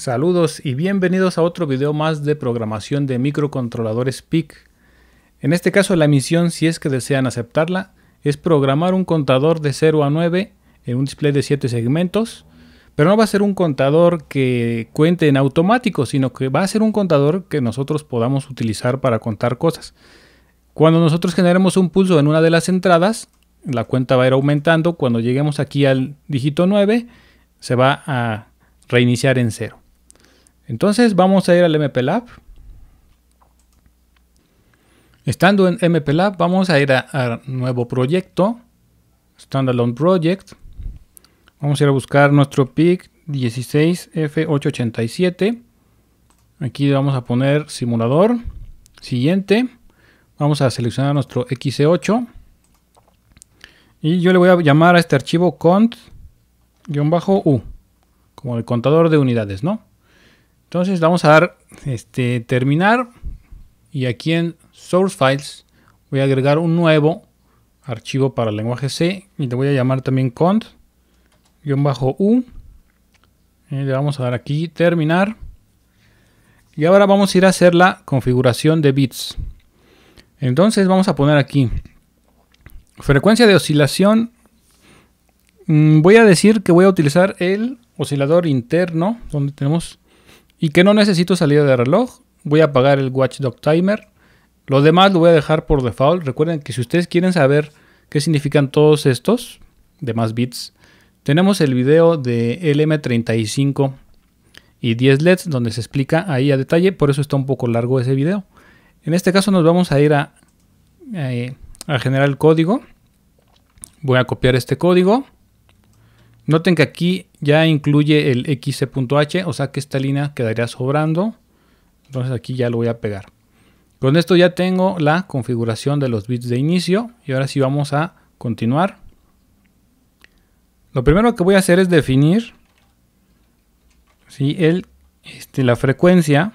Saludos y bienvenidos a otro video más de programación de microcontroladores PIC. En este caso la misión, si es que desean aceptarla, es programar un contador de 0 a 9 en un display de 7 segmentos, pero no va a ser un contador que cuente en automático, sino que va a ser un contador que nosotros podamos utilizar para contar cosas. Cuando nosotros generemos un pulso en una de las entradas, la cuenta va a ir aumentando, cuando lleguemos aquí al dígito 9, se va a reiniciar en 0. Entonces vamos a ir al MPLab. Estando en MPLab vamos a ir a, nuevo proyecto, Standalone Project. Vamos a ir a buscar nuestro PIC 16F887. Aquí vamos a poner simulador. Siguiente. Vamos a seleccionar nuestro XC8. E y yo le voy a llamar a este archivo cont-u, como el contador de unidades, ¿no? Entonces vamos a dar este terminar y aquí en source files voy a agregar un nuevo archivo para el lenguaje C y le voy a llamar también cont-u. Eh, le vamos a dar aquí terminar. Y ahora vamos a ir a hacer la configuración de bits. Entonces vamos a poner aquí frecuencia de oscilación. Mm, voy a decir que voy a utilizar el oscilador interno donde tenemos y que no necesito salida de reloj, voy a apagar el Watchdog Timer. Lo demás lo voy a dejar por default. Recuerden que si ustedes quieren saber qué significan todos estos demás bits, tenemos el video de LM35 y 10 LEDs donde se explica ahí a detalle, por eso está un poco largo ese video. En este caso nos vamos a ir a, eh, a generar el código. Voy a copiar este código Noten que aquí ya incluye el xc.h, e o sea que esta línea quedaría sobrando. Entonces aquí ya lo voy a pegar. Con esto ya tengo la configuración de los bits de inicio y ahora sí vamos a continuar. Lo primero que voy a hacer es definir el, este, la frecuencia.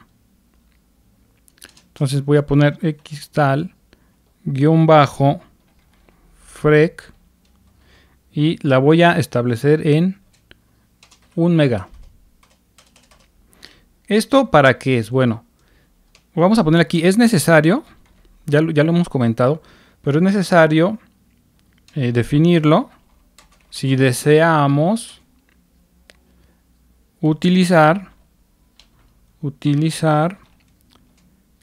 Entonces voy a poner xtal bajo frec y la voy a establecer en un mega. ¿Esto para qué es? Bueno, vamos a poner aquí, es necesario, ya lo, ya lo hemos comentado, pero es necesario eh, definirlo si deseamos utilizar utilizar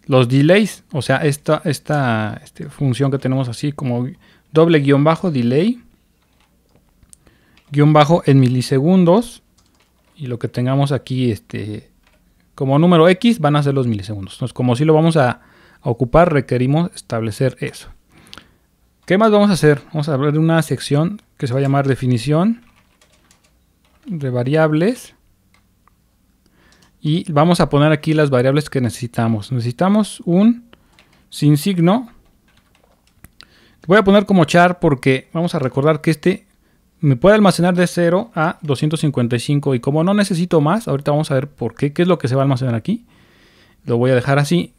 los delays, o sea, esta, esta este, función que tenemos así como doble guión bajo delay guión bajo en milisegundos. Y lo que tengamos aquí este, como número X van a ser los milisegundos. Entonces, como si lo vamos a, a ocupar, requerimos establecer eso. ¿Qué más vamos a hacer? Vamos a hablar de una sección que se va a llamar definición de variables. Y vamos a poner aquí las variables que necesitamos. Necesitamos un sin signo. Voy a poner como char porque vamos a recordar que este me puede almacenar de 0 a 255 y como no necesito más, ahorita vamos a ver por qué, qué es lo que se va a almacenar aquí. Lo voy a dejar así.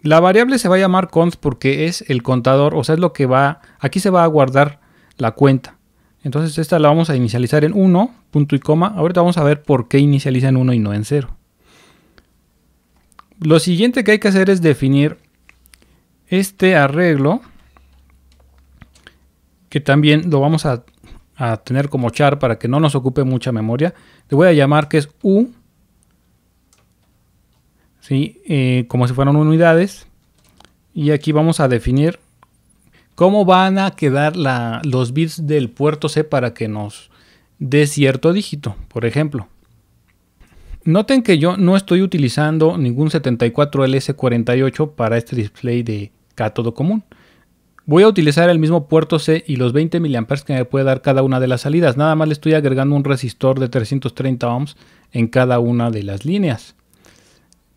La variable se va a llamar cons porque es el contador, o sea, es lo que va, aquí se va a guardar la cuenta. Entonces esta la vamos a inicializar en 1, punto y coma. Ahorita vamos a ver por qué inicializa en 1 y no en 0. Lo siguiente que hay que hacer es definir este arreglo, que también lo vamos a a tener como char para que no nos ocupe mucha memoria. Le voy a llamar que es U, ¿sí? Eh, como si fueran unidades. Y aquí vamos a definir cómo van a quedar los bits del puerto C para que nos dé cierto dígito, por ejemplo. Noten que yo no estoy utilizando ningún 74LS48 para este display de cátodo común. Voy a utilizar el mismo puerto C y los 20 mA que me puede dar cada una de las salidas. Nada más le estoy agregando un resistor de 330 ohms en cada una de las líneas.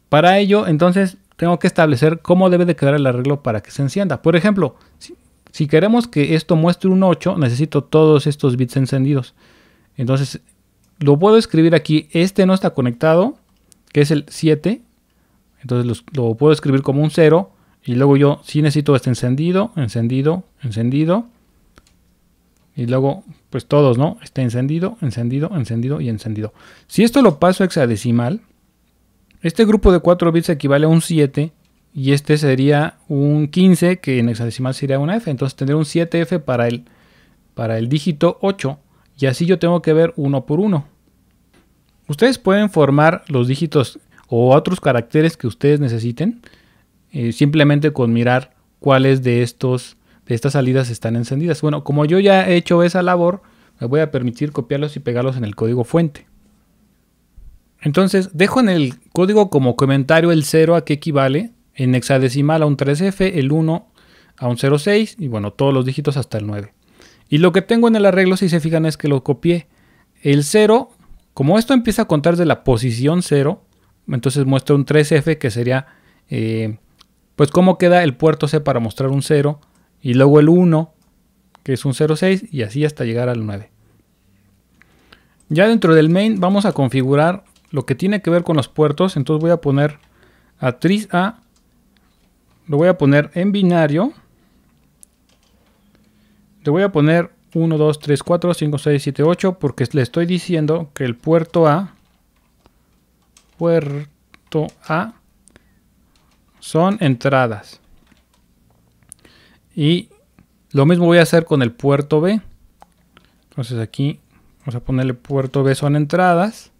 Para ello, entonces, tengo que establecer cómo debe de quedar el arreglo para que se encienda. Por ejemplo, si, queremos que esto muestre un 8, necesito todos estos bits encendidos. Entonces, lo puedo escribir aquí. Este no está conectado, que es el 7. Entonces lo puedo escribir como un 0 y luego yo sí necesito este encendido, encendido, encendido. Y luego, pues todos, ¿no? Este encendido, encendido, encendido y encendido. Si esto lo paso a hexadecimal, este grupo de 4 bits equivale a un 7 y este sería un 15 que en hexadecimal sería una F. Entonces tendré un 7F para el, para el dígito 8 y así yo tengo que ver uno por uno. Ustedes pueden formar los dígitos o otros caracteres que ustedes necesiten eh, simplemente con mirar cuáles de, estos, de estas salidas están encendidas. Bueno, como yo ya he hecho esa labor, me voy a permitir copiarlos y pegarlos en el código fuente. Entonces, dejo en el código como comentario el 0 a qué equivale, en hexadecimal a un 3F, el 1 a un 0,6 y bueno, todos los dígitos hasta el 9. Y lo que tengo en el arreglo, si se fijan, es que lo copié. El 0, como esto empieza a contar de la posición 0, entonces muestra un 3F que sería eh, pues cómo queda el puerto C para mostrar un 0 y luego el 1, que es un 0,6 y así hasta llegar al 9. Ya dentro del main vamos a configurar lo que tiene que ver con los puertos, entonces voy a poner atriz A, lo voy a poner en binario, le voy a poner 1, 2, 3, 4, 5, 6, 7, 8, porque le estoy diciendo que el puerto A, puerto A, son entradas. Y lo mismo voy a hacer con el puerto B. Entonces aquí vamos a ponerle puerto B son entradas.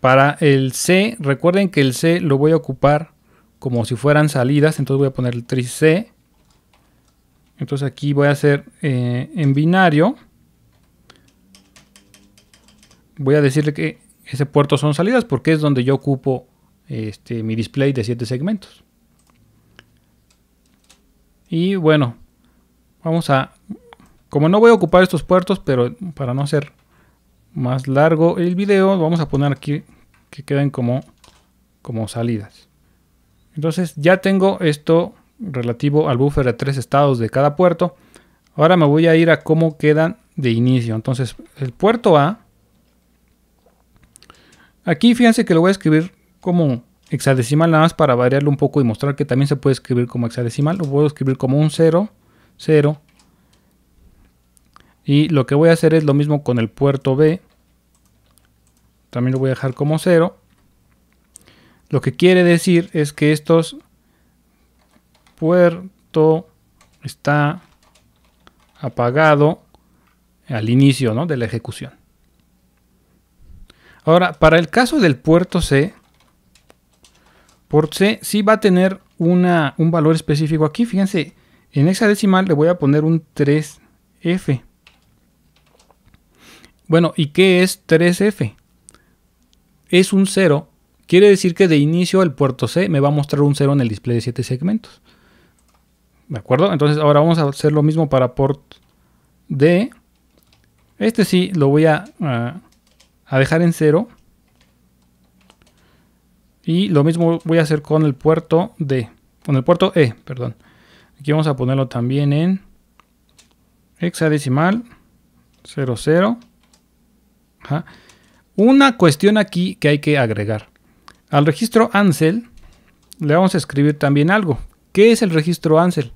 Para el C, recuerden que el C lo voy a ocupar como si fueran salidas, entonces voy a poner el 3 C. Entonces aquí voy a hacer eh, en binario. Voy a decirle que ese puerto son salidas porque es donde yo ocupo este, mi display de 7 segmentos. Y bueno, vamos a... Como no voy a ocupar estos puertos, pero para no hacer más largo el video, vamos a poner aquí que queden como, como salidas. Entonces ya tengo esto relativo al buffer de tres estados de cada puerto. Ahora me voy a ir a cómo quedan de inicio. Entonces el puerto A, aquí fíjense que lo voy a escribir como hexadecimal nada más para variarlo un poco y mostrar que también se puede escribir como hexadecimal. Lo puedo escribir como un 0, 0. Y lo que voy a hacer es lo mismo con el puerto B. También lo voy a dejar como 0. Lo que quiere decir es que estos puerto está apagado al inicio ¿no? de la ejecución. Ahora, para el caso del puerto C, Port C sí va a tener un valor específico aquí. Fíjense, en hexadecimal le voy a poner un 3F. Bueno, ¿y qué es 3F? Es un 0. Quiere decir que de inicio el puerto C me va a mostrar un 0 en el display de 7 segmentos. ¿De acuerdo? Entonces ahora vamos a hacer lo mismo para port D. Este sí lo voy a, a dejar en 0. Y lo mismo voy a hacer con el puerto D, con el puerto E, perdón. Aquí vamos a ponerlo también en hexadecimal 00. Una cuestión aquí que hay que agregar. Al registro ANSEL le vamos a escribir también algo. ¿Qué es el registro ANSEL?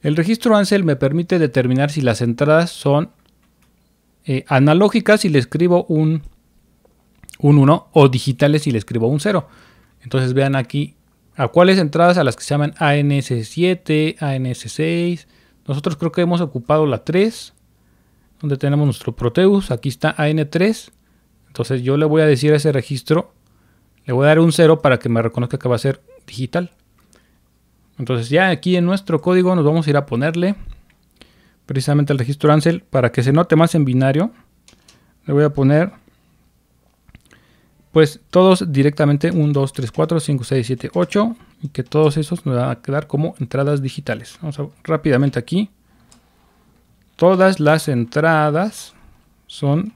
El registro ANSEL me permite determinar si las entradas son eh, analógicas y le escribo un un 1 o digitales y le escribo un 0. Entonces vean aquí a cuáles entradas a las que se llaman ANS7, ANS6. Nosotros creo que hemos ocupado la 3, donde tenemos nuestro Proteus. Aquí está AN3. Entonces yo le voy a decir a ese registro, le voy a dar un 0 para que me reconozca que va a ser digital. Entonces ya aquí en nuestro código nos vamos a ir a ponerle precisamente el registro Ansel para que se note más en binario. Le voy a poner pues todos directamente 1, 2, 3, 4, 5, 6, 7, 8 y que todos esos nos van a quedar como entradas digitales. Vamos a rápidamente aquí. Todas las entradas son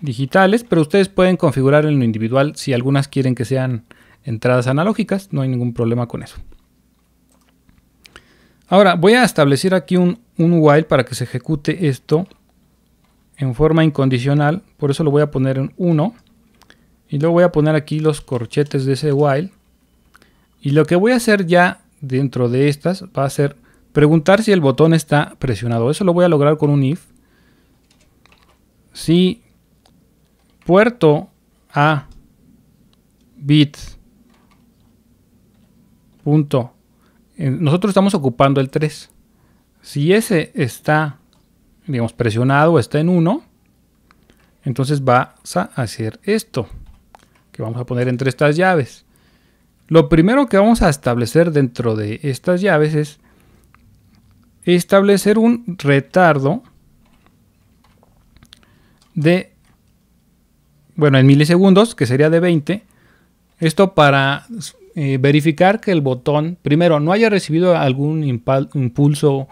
digitales, pero ustedes pueden configurar en lo individual si algunas quieren que sean entradas analógicas, no hay ningún problema con eso. Ahora voy a establecer aquí un, un while para que se ejecute esto en forma incondicional, por eso lo voy a poner en 1 y luego voy a poner aquí los corchetes de ese while y lo que voy a hacer ya dentro de estas va a ser preguntar si el botón está presionado eso lo voy a lograr con un if si puerto a bit punto eh, nosotros estamos ocupando el 3 si ese está digamos presionado está en 1 entonces vas a hacer esto que vamos a poner entre estas llaves. Lo primero que vamos a establecer dentro de estas llaves es establecer un retardo de, bueno, en milisegundos, que sería de 20. Esto para eh, verificar que el botón, primero, no haya recibido algún impulso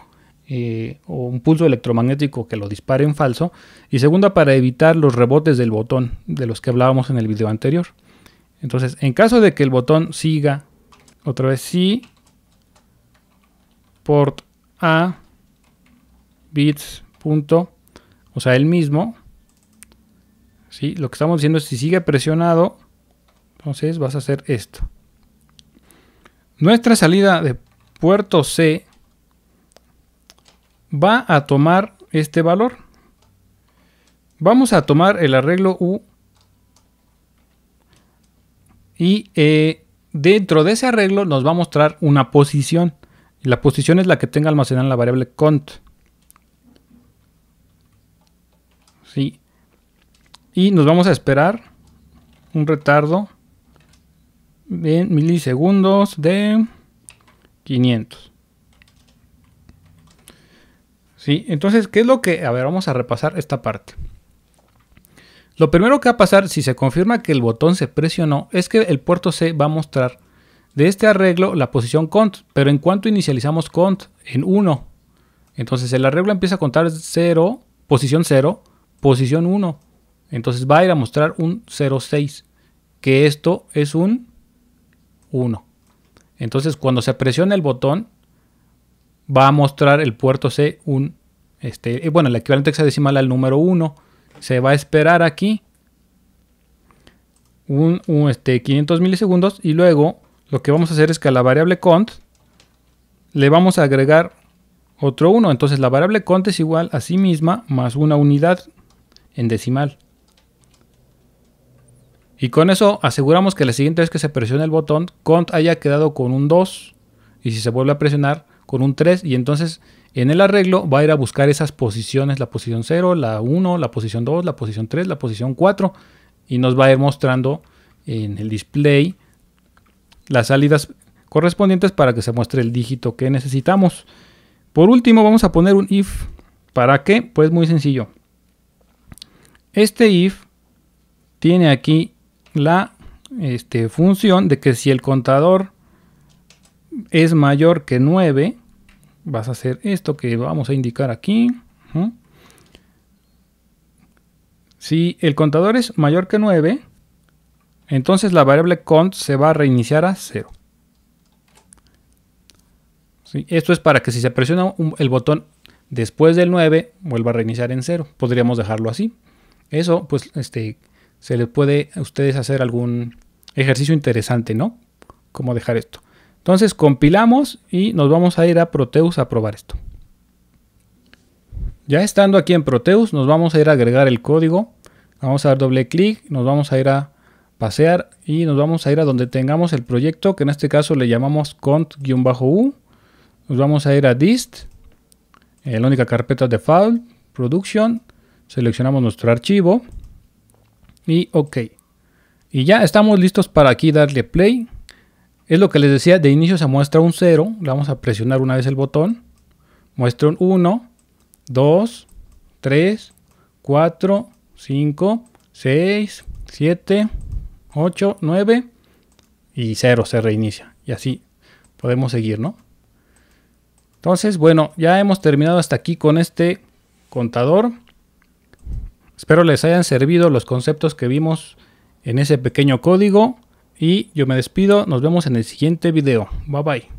eh, o un pulso electromagnético que lo dispare en falso. Y segunda, para evitar los rebotes del botón de los que hablábamos en el video anterior. Entonces, en caso de que el botón siga, otra vez sí, port A, bits, punto, o sea, el mismo. si Lo que estamos diciendo es si sigue presionado, entonces vas a hacer esto. Nuestra salida de puerto C va a tomar este valor. Vamos a tomar el arreglo U y eh, dentro de ese arreglo nos va a mostrar una posición. La posición es la que tenga almacenada en la variable cont. Sí. Y nos vamos a esperar un retardo en milisegundos de 500. Entonces, ¿qué es lo que... A ver, vamos a repasar esta parte. Lo primero que va a pasar si se confirma que el botón se presionó es que el puerto C va a mostrar de este arreglo la posición cont, pero en cuanto inicializamos cont en 1, entonces el arreglo empieza a contar 0, posición 0, posición 1. Entonces va a ir a mostrar un 06, que esto es un 1. Entonces cuando se presiona el botón, va a mostrar el puerto C un, este, eh, bueno, el equivalente hexadecimal al número 1. Se va a esperar aquí un, un, este, 500 milisegundos y luego lo que vamos a hacer es que a la variable cont le vamos a agregar otro 1. Entonces la variable cont es igual a sí misma más una unidad en decimal. Y con eso aseguramos que la siguiente vez que se presione el botón, cont haya quedado con un 2. Y si se vuelve a presionar, con un 3 y entonces en el arreglo va a ir a buscar esas posiciones, la posición 0, la 1, la posición 2, la posición 3, la posición 4 y nos va a ir mostrando en el display las salidas correspondientes para que se muestre el dígito que necesitamos. Por último vamos a poner un if. ¿Para qué? Pues muy sencillo. Este if tiene aquí la este, función de que si el contador es mayor que 9, vas a hacer esto que vamos a indicar aquí. Si el contador es mayor que 9, entonces la variable cont se va a reiniciar a 0. Esto es para que si se presiona el botón después del 9, vuelva a reiniciar en 0. Podríamos dejarlo así. Eso, pues, este, se les puede a ustedes hacer algún ejercicio interesante, ¿no? Cómo dejar esto. Entonces compilamos y nos vamos a ir a Proteus a probar esto. Ya estando aquí en Proteus, nos vamos a ir a agregar el código. Vamos a dar doble clic, nos vamos a ir a pasear y nos vamos a ir a donde tengamos el proyecto, que en este caso le llamamos cont-u. Nos vamos a ir a dist, eh, la única carpeta de file, production. Seleccionamos nuestro archivo y OK. Y ya estamos listos para aquí darle play. Es lo que les decía, de inicio se muestra un 0, le vamos a presionar una vez el botón, muestra un 1, 2, 3, 4, 5, 6, 7, 8, 9 y 0 se reinicia. Y así podemos seguir, ¿no? Entonces, bueno, ya hemos terminado hasta aquí con este contador. Espero les hayan servido los conceptos que vimos en ese pequeño código. Y yo me despido, nos vemos en el siguiente video. Bye bye.